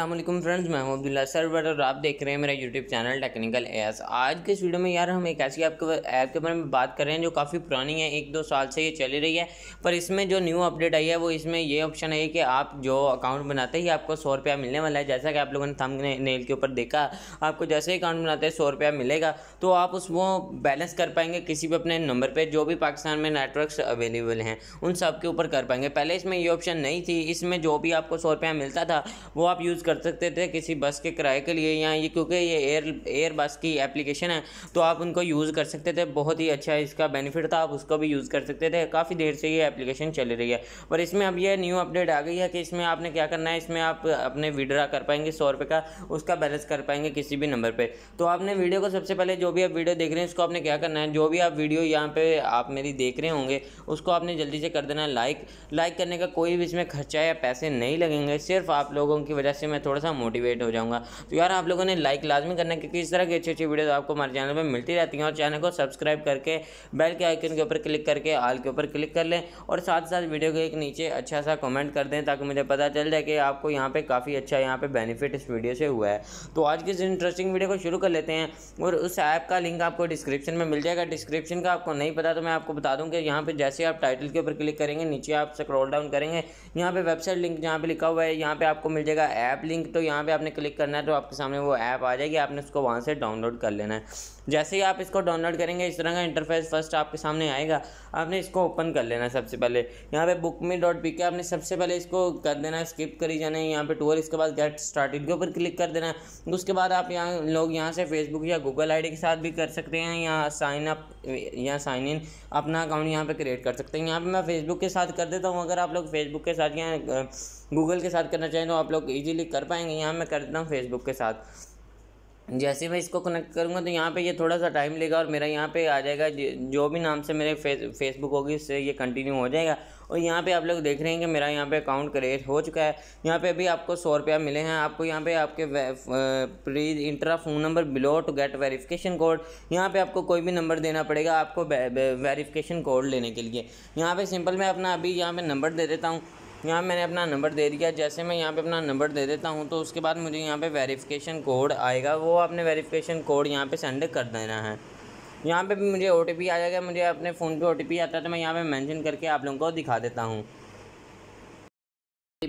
अल्लाम फ्रेंड्स मैं हूं अब्दुल्ला सरवर और आप देख रहे हैं मेरा यूट्यूब चैनल टेक्निकल एस आज के इस वीडियो में यार हम एक ऐसी ऐप के ऐप के बारे में बात कर रहे हैं जो काफ़ी पुरानी है एक दो साल से ये चली रही है पर इसमें जो न्यू अपडेट आई है वो इसमें ये ऑप्शन है कि आप जो अकाउंट बनाते ही आपको सौ रुपया मिलने वाला है जैसा कि आप लोगों ने थम नेल के ऊपर देखा आपको जैसे ही अकाउंट बनाते हैं सौ रुपया मिलेगा तो आप उस वो बैलेंस कर पाएंगे किसी भी अपने नंबर पर जो भी पाकिस्तान में नेटवर्क अवेलेबल हैं उन सब के ऊपर कर पाएंगे पहले इसमें ये ऑप्शन नहीं थी इसमें जो भी आपको सौ रुपया मिलता था वो आप यूज़ यूज़ कर सकते थे किसी बस के किराए के लिए या ये क्योंकि ये एयर एयर बस की एप्लीकेशन है तो आप उनको यूज़ कर सकते थे बहुत ही अच्छा इसका बेनिफिट था आप उसको भी यूज़ कर सकते थे काफ़ी देर से ये एप्लीकेशन चल रही है और इसमें अब यह न्यू अपडेट आ गई है कि इसमें आपने क्या करना है इसमें आप अपने विड्रा कर पाएंगे सौ रुपये का उसका बैलेंस कर पाएंगे किसी भी नंबर पर तो आपने वीडियो को सबसे पहले जो भी आप वीडियो देख रहे हैं उसको आपने क्या करना है जो भी आप वीडियो यहाँ पर आप मेरी देख रहे होंगे उसको आपने जल्दी से कर देना लाइक लाइक करने का कोई भी इसमें खर्चा या पैसे नहीं लगेंगे सिर्फ आप लोगों की वजह से मैं थोड़ा सा मोटिवेट हो जाऊँगा तो यार आप लोगों ने लाइक लाजमी करना क्योंकि इस तरह की अच्छी अच्छी वीडियो आपको हमारे चैनल पर मिलती रहती हैं और चैनल को सब्सक्राइब करके बेल के आइकन के ऊपर क्लिक करके आल के ऊपर क्लिक कर लें और साथ साथ वीडियो के एक नीचे अच्छा सा कमेंट कर दें ताकि मुझे पता चल जाए कि आपको यहाँ पे काफ़ी अच्छा यहाँ पे बेनिफिट इस वीडियो से हुआ है तो आज की इस इंटरेस्टिंग वीडियो को शुरू कर लेते हैं और उस ऐप का लिंक आपको डिस्क्रिप्शन में मिल जाएगा डिस्क्रिप्शन का आपको नहीं पता तो मैं आपको बता दूँ कि यहाँ पर जैसे आप टाइटल के ऊपर क्लिक करेंगे नीचे आप स्क्रॉल डाउन करेंगे यहाँ पर वेबसाइट लिंक जहाँ पर लिखा हुआ है यहाँ पर आपको मिल जाएगा ऐप लिंक तो यहाँ पे आपने क्लिक करना है तो आपके सामने वो ऐप आ जाएगी आपने उसको वहाँ से डाउनलोड कर लेना है जैसे ही आप इसको डाउनलोड करेंगे इस तरह का इंटरफेस फर्स्ट आपके सामने आएगा आपने इसको ओपन कर लेना है सबसे पहले यहाँ पे बुक मी डॉट पी के आपने सबसे पहले इसको कर देना है स्किप करी जाना है यहाँ पे टूर इसके बाद गेट स्टार्टेड के ऊपर क्लिक कर देना है उसके बाद आप यहाँ लोग यहाँ से फेसबुक या गूगल आई के साथ भी कर सकते हैं या साइन अप या साइन इन अपना अकाउंट यहाँ पर क्रिएट कर सकते हैं यहाँ पर मैं फेसबुक के साथ कर देता हूँ अगर आप लोग फेसबुक के साथ या गूगल के साथ करना चाहें तो आप लोग ईजिली कर पाएंगे यहाँ मैं करता हूँ फेसबुक के साथ जैसे मैं इसको कनेक्ट करूँगा तो यहाँ पे ये थोड़ा सा टाइम लेगा और मेरा यहाँ पे आ जाएगा जो भी नाम से मेरे फे, फेसबुक होगी उससे ये कंटिन्यू हो जाएगा और यहाँ पे आप लोग देख रहे हैं कि मेरा यहाँ पे अकाउंट क्रिएट हो चुका है यहाँ पे अभी आपको सौ रुपया मिले हैं आपको यहाँ पे आपके please enter phone number below to get verification code यहाँ पे आपको कोई भी नंबर देना पड़ेगा आपको वेरीफ़िकेशन कोड लेने के लिए यहाँ पे सिंपल मैं अपना अभी यहाँ पे नंबर दे देता हूँ यहाँ मैंने अपना नंबर दे दिया जैसे मैं यहाँ पे अपना नंबर दे देता हूँ तो उसके बाद मुझे यहाँ पे वेरिफिकेशन कोड आएगा वो आपने वेरिफिकेशन कोड यहाँ पे सेंड कर देना है यहाँ पे भी मुझे ओ आ जाएगा मुझे अपने फ़ोन पे ओ आता है तो मैं यहाँ पे मेंशन करके आप लोगों को दिखा देता हूँ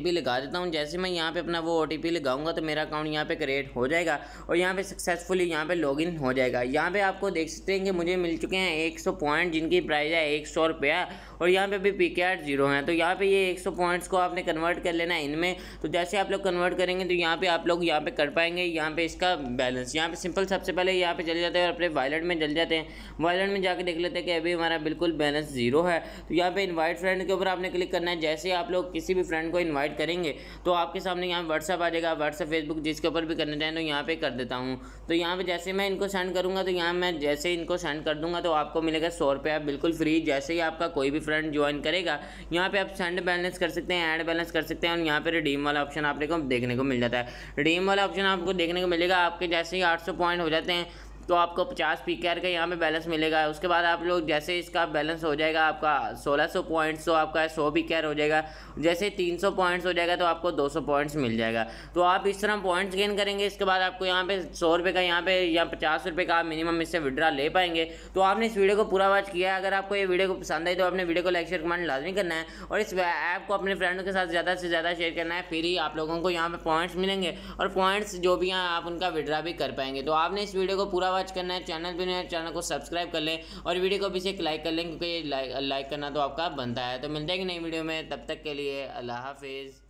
भी लगा देता हूँ जैसे मैं यहाँ पे अपना वो ओ लगाऊंगा तो मेरा अकाउंट यहाँ पे क्रिएट हो जाएगा और यहाँ पे सक्सेसफुली यहाँ पे लॉगिन हो जाएगा यहाँ पे आपको देख सकते हैं कि मुझे मिल चुके हैं 100 पॉइंट जिनकी प्राइस है एक सौ रुपया और यहाँ पे अभी पी के आर जीरो हैं तो यहाँ पे ये 100 पॉइंट्स को आपने कन्वर्ट कर लेना है इनमें तो जैसे आप लोग कन्वर्ट करेंगे तो यहाँ पर आप लोग यहाँ पर कर पाएंगे यहाँ पर इसका बैलेंस यहाँ पर सिंपल सबसे पहले यहाँ पर चले जाते हैं और अपने वॉलेट में चल जाते हैं वॉलेट में जाकर देख लेते हैं कि अभी हमारा बिल्कुल बैलेंस जीरो है तो यहाँ पर इन्वाइट फ्रेंड के ऊपर आपने क्लिक करना है जैसे आप लोग किसी भी फ्रेंड को इन्वाइट प्रोवाइड करेंगे तो आपके सामने यहाँ व्हाट्सअप आ जाएगा व्हाट्सअप फेसबुक जिसके ऊपर भी करना चाहें तो यहाँ पर कर देता हूँ तो यहाँ पर जैसे मैं इनको सेंड करूँगा तो यहाँ मैं जैसे इनको सेंड कर दूँगा तो आपको मिलेगा सौ रुपये आप बिल्कुल फ्री जैसे ही आपका कोई भी फ्रेंड ज्वाइन करेगा यहाँ पर आप सेंड बैलेंस कर सकते हैं एड बैलेंस कर सकते हैं और यहाँ पर रिडीम वाला ऑप्शन आपको देखने को मिल जाता है रिडीम वाला ऑप्शन आपको देखने को मिलेगा आपके जैसे ही आठ पॉइंट हो जाते हैं तो आपको पचास पी के आर का यहाँ पे बैलेंस मिलेगा उसके बाद आप लोग जैसे इसका बैलेंस हो जाएगा आपका सोलह सौ पॉइंट्स तो आपका सौ पी के आर हो जाएगा जैसे तीन सौ पॉइंट्स हो जाएगा तो आपको दो सौ पॉइंट्स मिल जाएगा तो आप इस तरह पॉइंट्स गेन करेंगे इसके बाद आपको यहाँ पे सौ रुपये का यहाँ पे या पचास रुपये का आप मिनिमम इससे विड्रा ले पाएंगे तो आपने इस वीडियो को पूरा वॉच किया अगर आपको ये वीडियो को पसंद आई तो आपने वीडियो को लाइक शेयर कमेंट लाजमी करना है और इस ऐप को अपने फ्रेंडों के साथ ज़्यादा से ज़्यादा शेयर करना है फिर ही आप लोगों को यहाँ पर पॉइंट्स मिलेंगे और पॉइंट्स जो भी हैं आप उनका विड्रा भी कर पाएंगे तो आपने इस वीडियो को पूरा वॉच करना है चैनल भी नहीं चैनल को सब्सक्राइब कर लें और वीडियो को भी से लाइक कर लें क्योंकि लाइक लाइक करना तो आपका बनता है तो मिलते हैं कि नई वीडियो में तब तक के लिए अल्लाह हाफिज़